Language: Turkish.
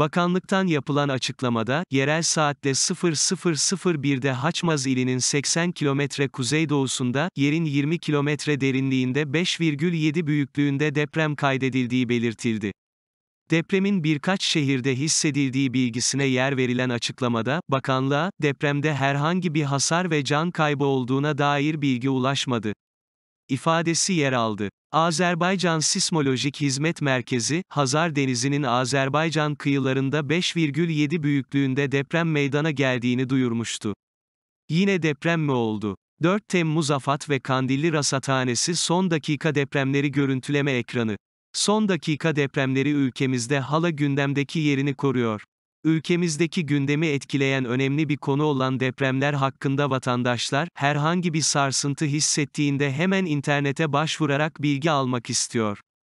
Bakanlıktan yapılan açıklamada, yerel saatte 00.01'de Haçmaz ilinin 80 kilometre kuzeydoğusunda, yerin 20 kilometre derinliğinde 5,7 büyüklüğünde deprem kaydedildiği belirtildi. Depremin birkaç şehirde hissedildiği bilgisine yer verilen açıklamada, bakanlığa, depremde herhangi bir hasar ve can kaybı olduğuna dair bilgi ulaşmadı ifadesi yer aldı. Azerbaycan Sismolojik Hizmet Merkezi, Hazar Denizi'nin Azerbaycan kıyılarında 5,7 büyüklüğünde deprem meydana geldiğini duyurmuştu. Yine deprem mi oldu? 4 Temmuz Afat ve Kandilli Rasathanesi son dakika depremleri görüntüleme ekranı. Son dakika depremleri ülkemizde hala gündemdeki yerini koruyor. Ülkemizdeki gündemi etkileyen önemli bir konu olan depremler hakkında vatandaşlar, herhangi bir sarsıntı hissettiğinde hemen internete başvurarak bilgi almak istiyor.